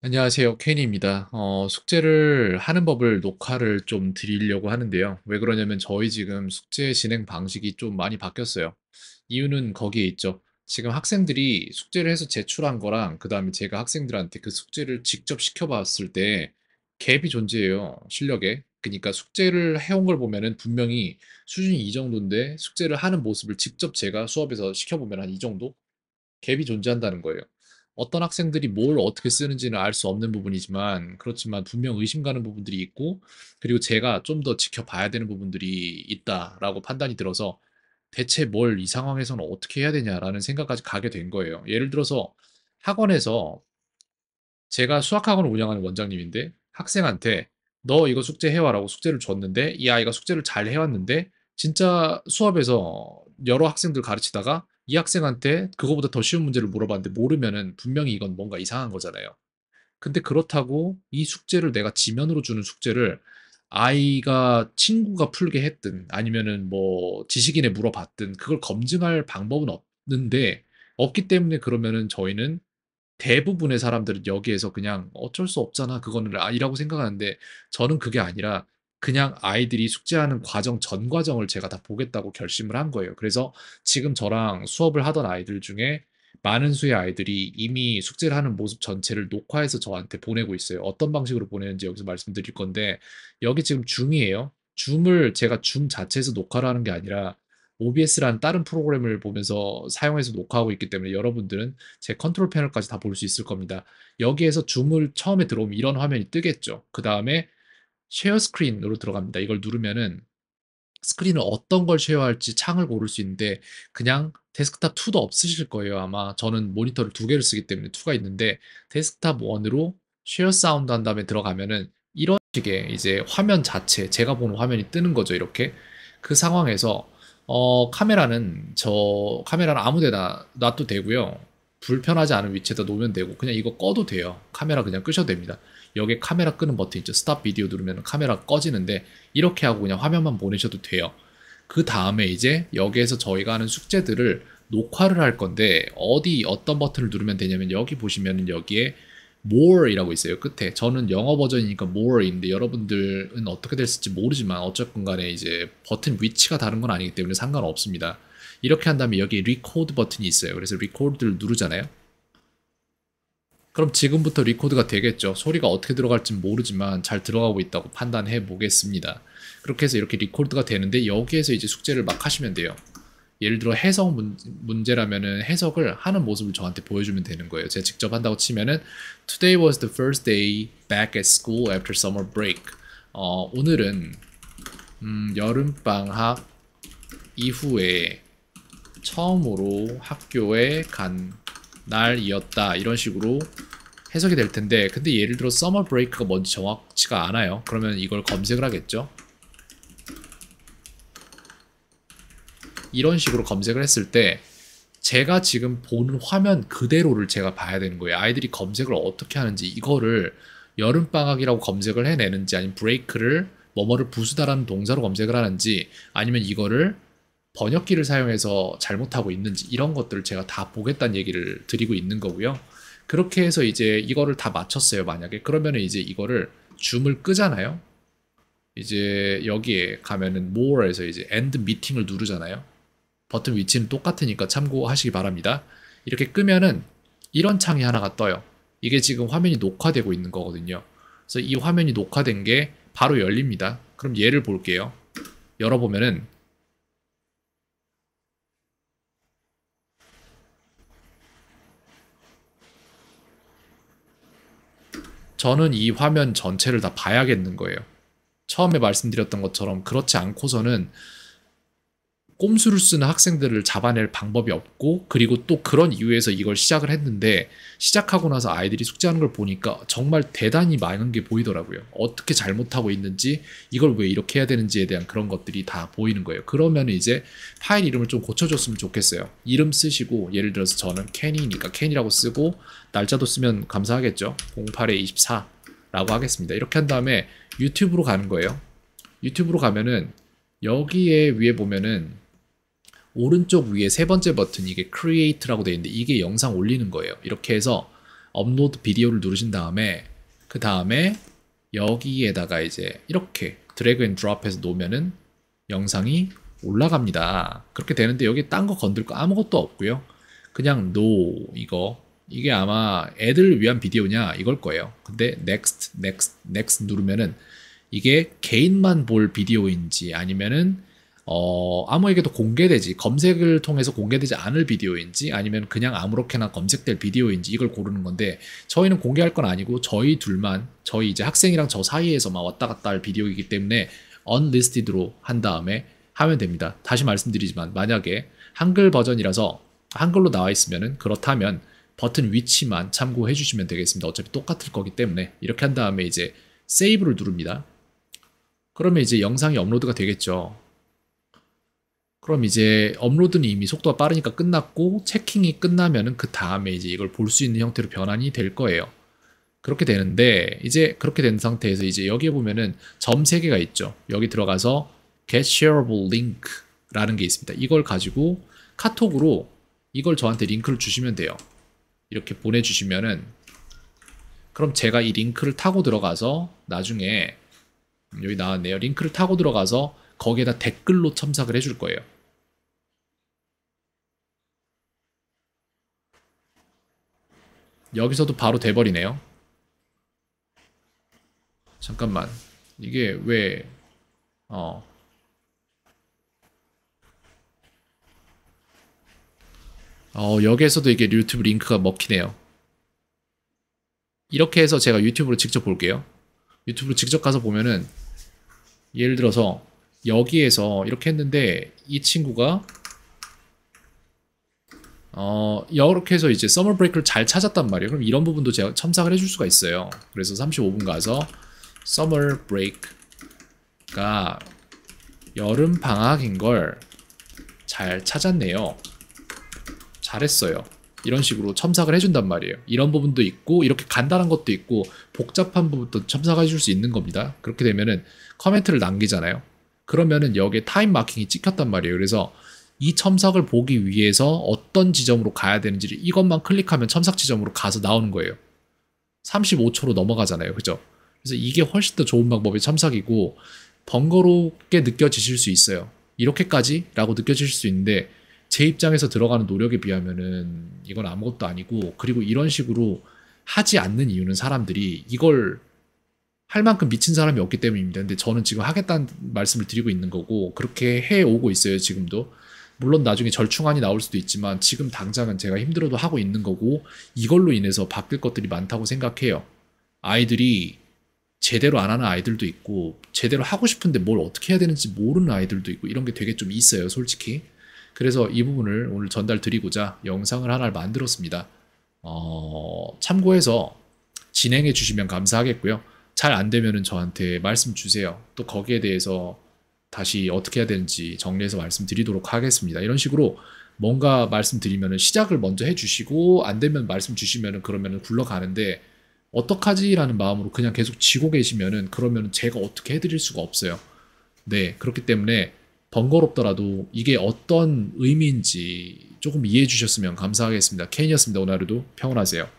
안녕하세요. 켄입니다. 어, 숙제를 하는 법을 녹화를 좀 드리려고 하는데요. 왜 그러냐면 저희 지금 숙제 진행 방식이 좀 많이 바뀌었어요. 이유는 거기에 있죠. 지금 학생들이 숙제를 해서 제출한 거랑 그다음에 제가 학생들한테 그 숙제를 직접 시켜봤을 때 갭이 존재해요. 실력에. 그러니까 숙제를 해온 걸 보면은 분명히 수준이 이 정도인데 숙제를 하는 모습을 직접 제가 수업에서 시켜보면 한 이 정도 갭이 존재한다는 거예요. 어떤 학생들이 뭘 어떻게 쓰는지는 알 수 없는 부분이지만 그렇지만 분명 의심 가는 부분들이 있고 그리고 제가 좀 더 지켜봐야 되는 부분들이 있다라고 판단이 들어서 대체 뭘 이 상황에서는 어떻게 해야 되냐라는 생각까지 가게 된 거예요. 예를 들어서 학원에서 제가 수학학원을 운영하는 원장님인데 학생한테 너 이거 숙제 해와라고 숙제를 줬는데 이 아이가 숙제를 잘 해왔는데 진짜 수업에서 여러 학생들 가르치다가 이 학생한테 그거보다 더 쉬운 문제를 물어봤는데 모르면은 분명히 이건 뭔가 이상한 거잖아요. 근데 그렇다고 이 숙제를 내가 지면으로 주는 숙제를 아이가 친구가 풀게 했든 아니면은 뭐 지식인에 물어봤든 그걸 검증할 방법은 없는데 없기 때문에 그러면은 저희는 대부분의 사람들은 여기에서 그냥 어쩔 수 없잖아 그거는 아니라고 생각하는데 저는 그게 아니라 그냥 아이들이 숙제하는 과정 전 과정을 제가 다 보겠다고 결심을 한 거예요. 그래서 지금 저랑 수업을 하던 아이들 중에 많은 수의 아이들이 이미 숙제를 하는 모습 전체를 녹화해서 저한테 보내고 있어요. 어떤 방식으로 보내는지 여기서 말씀드릴 건데 여기 지금 줌이에요. 줌을 제가 줌 자체에서 녹화를 하는 게 아니라 OBS라는 다른 프로그램을 보면서 사용해서 녹화하고 있기 때문에 여러분들은 제 컨트롤 패널까지 다 볼 수 있을 겁니다. 여기에서 줌을 처음에 들어오면 이런 화면이 뜨겠죠. 그 다음에 쉐어 스크린으로 들어갑니다. 이걸 누르면은 스크린을 어떤 걸 쉐어할지 창을 고를 수 있는데 그냥 데스크탑 2도 없으실 거예요. 아마 저는 모니터를 두 개를 쓰기 때문에 2가 있는데 데스크탑 1으로 쉐어 사운드 한 다음에 들어가면은 이런 식의 이제 화면 자체 제가 보는 화면이 뜨는 거죠. 이렇게 그 상황에서 어, 카메라는 저 카메라는 아무데나 놔도 되고요. 불편하지 않은 위치에다 놓으면 되고 그냥 이거 꺼도 돼요. 카메라 그냥 끄셔도 됩니다. 여기 카메라 끄는 버튼 있죠. 스탑 비디오 누르면 카메라 꺼지는데 이렇게 하고 그냥 화면만 보내셔도 돼요. 그 다음에 이제 여기에서 저희가 하는 숙제들을 녹화를 할 건데 어디 어떤 버튼을 누르면 되냐면 여기 보시면 여기에 more이라고 있어요. 끝에 저는 영어 버전이니까 more인데 여러분들은 어떻게 됐을지 모르지만 어쨌건 간에 이제 버튼 위치가 다른 건 아니기 때문에 상관없습니다. 이렇게 한 다음에 여기 리코드 버튼이 있어요. 그래서 리코드를 누르잖아요. 그럼 지금부터 리코드가 되겠죠. 소리가 어떻게 들어갈지 모르지만 잘 들어가고 있다고 판단해 보겠습니다. 그렇게 해서 이렇게 리코드가 되는데 여기에서 이제 숙제를 막 하시면 돼요. 예를 들어 해석 문, 제라면은 해석을 하는 모습을 저한테 보여주면 되는 거예요. 제가 직접 한다고 치면은 Today was the first day back at school after summer break. 어, 오늘은 음, 여름방학 이후에 처음으로 학교에 간 날이었다 이런 식으로 해석이 될 텐데 근데 예를 들어 서머 브레이크가 뭔지 정확치가 않아요 그러면 이걸 검색을 하겠죠 이런 식으로 검색을 했을 때 제가 지금 보는 화면 그대로를 제가 봐야 되는 거예요 아이들이 검색을 어떻게 하는지 이거를 여름방학이라고 검색을 해내는지 아니면 브레이크를 뭐뭐를 부수다라는 동사로 검색을 하는지 아니면 이거를 번역기를 사용해서 잘못하고 있는지 이런 것들을 제가 다 보겠다는 얘기를 드리고 있는 거고요. 그렇게 해서 이제 이거를 다 마쳤어요. 만약에 그러면 이제 이거를 줌을 끄잖아요. 이제 여기에 가면은 more에서 이제 end meeting을 누르잖아요. 버튼 위치는 똑같으니까 참고하시기 바랍니다. 이렇게 끄면은 이런 창이 하나가 떠요. 이게 지금 화면이 녹화되고 있는 거거든요. 그래서 이 화면이 녹화된 게 바로 열립니다. 그럼 얘를 볼게요. 열어보면은 저는 이 화면 전체를 다 봐야겠는 거예요. 처음에 말씀드렸던 것처럼 그렇지 않고서는 꼼수를 쓰는 학생들을 잡아낼 방법이 없고 그리고 또 그런 이유에서 이걸 시작을 했는데 시작하고 나서 아이들이 숙제하는 걸 보니까 정말 대단히 많은 게 보이더라고요. 어떻게 잘못하고 있는지 이걸 왜 이렇게 해야 되는지에 대한 그런 것들이 다 보이는 거예요. 그러면 이제 파일 이름을 좀 고쳐줬으면 좋겠어요. 이름 쓰시고 예를 들어서 저는 캔이니까 캔이라고 쓰고 날짜도 쓰면 감사하겠죠. 08에 24라고 하겠습니다. 이렇게 한 다음에 유튜브로 가는 거예요. 유튜브로 가면은 여기에 위에 보면은 오른쪽 위에 세 번째 버튼 이게 Create라고 되어 있는데 이게 영상 올리는 거예요. 이렇게 해서 업로드 비디오를 누르신 다음에 그 다음에 여기에다가 이제 이렇게 드래그 앤 드롭해서 놓으면은 영상이 올라갑니다. 그렇게 되는데 여기 딴 거 건들 거 아무것도 없고요. 그냥 no 이거 이게 아마 애들 위한 비디오냐 이걸 거예요. 근데 next next next 누르면은 이게 개인만 볼 비디오인지 아니면은 어, 아무에게도 공개되지 검색을 통해서 공개되지 않을 비디오인지 아니면 그냥 아무렇게나 검색될 비디오인지 이걸 고르는 건데 저희는 공개할 건 아니고 저희 둘만 저희 이제 학생이랑 저 사이에서만 왔다 갔다 할 비디오이기 때문에 unlisted로 한 다음에 하면 됩니다. 다시 말씀드리지만 만약에 한글 버전이라서 한글로 나와 있으면은 그렇다면 버튼 위치만 참고해 주시면 되겠습니다. 어차피 똑같을 거기 때문에 이렇게 한 다음에 이제 세이브를 누릅니다. 그러면 이제 영상이 업로드가 되겠죠. 그럼 이제 업로드는 이미 속도가 빠르니까 끝났고 체킹이 끝나면은 그 다음에 이제 이걸 볼 수 있는 형태로 변환이 될 거예요. 그렇게 되는데 이제 그렇게 된 상태에서 이제 여기에 보면은 점 세 개가 있죠. 여기 들어가서 get shareable link라는 게 있습니다. 이걸 가지고 카톡으로 이걸 저한테 링크를 주시면 돼요. 이렇게 보내주시면은 그럼 제가 이 링크를 타고 들어가서 나중에 여기 나왔네요. 링크를 타고 들어가서 거기에다 댓글로 첨삭을 해줄 거예요. 여기서도 바로 돼버리네요. 잠깐만. 이게 왜, 어. 어, 여기에서도 이게 유튜브 링크가 먹히네요. 이렇게 해서 제가 유튜브를 직접 볼게요. 유튜브를 직접 가서 보면은, 예를 들어서, 여기에서 이렇게 했는데, 이 친구가 어, 이렇게 해서 이제 서머 브레이크를 잘 찾았단 말이에요. 그럼 이런 부분도 제가 첨삭을 해줄 수가 있어요. 그래서 35분 가서 서머 브레이크가 여름 방학인 걸 잘 찾았네요. 잘했어요. 이런 식으로 첨삭을 해준단 말이에요. 이런 부분도 있고 이렇게 간단한 것도 있고 복잡한 부분도 첨삭해 줄수 있는 겁니다. 그렇게 되면은 커멘트를 남기잖아요. 그러면은 여기에 타임 마킹이 찍혔단 말이에요. 그래서 이 첨삭을 보기 위해서 어떤 지점으로 가야 되는지를 이것만 클릭하면 첨삭 지점으로 가서 나오는 거예요. 35초로 넘어가잖아요. 그죠? 그래서 이게 훨씬 더 좋은 방법의 첨삭이고 번거롭게 느껴지실 수 있어요. 이렇게까지? 라고 느껴질수 있는데 제 입장에서 들어가는 노력에 비하면은 이건 아무것도 아니고 그리고 이런 식으로 하지 않는 이유는 사람들이 이걸 할 만큼 미친 사람이 없기 때문입니다. 근데 저는 지금 하겠다는 말씀을 드리고 있는 거고 그렇게 해 오고 있어요, 지금도. 물론 나중에 절충안이 나올 수도 있지만 지금 당장은 제가 힘들어도 하고 있는 거고 이걸로 인해서 바뀔 것들이 많다고 생각해요. 아이들이 제대로 안 하는 아이들도 있고 제대로 하고 싶은데 뭘 어떻게 해야 되는지 모르는 아이들도 있고 이런 게 되게 좀 있어요, 솔직히. 그래서 이 부분을 오늘 전달드리고자 영상을 하나를 만들었습니다. 어, 참고해서 진행해 주시면 감사하겠고요. 잘 안되면 저한테 말씀 주세요. 또 거기에 대해서 다시 어떻게 해야 되는지 정리해서 말씀드리도록 하겠습니다. 이런 식으로 뭔가 말씀드리면 시작을 먼저 해주시고 안 되면 말씀 주시면 그러면 굴러가는데 어떡하지라는 마음으로 그냥 계속 지고 계시면은 그러면 제가 어떻게 해드릴 수가 없어요. 네 그렇기 때문에 번거롭더라도 이게 어떤 의미인지 조금 이해해 주셨으면 감사하겠습니다. 케인이었습니다. 오늘 하루도 평온하세요.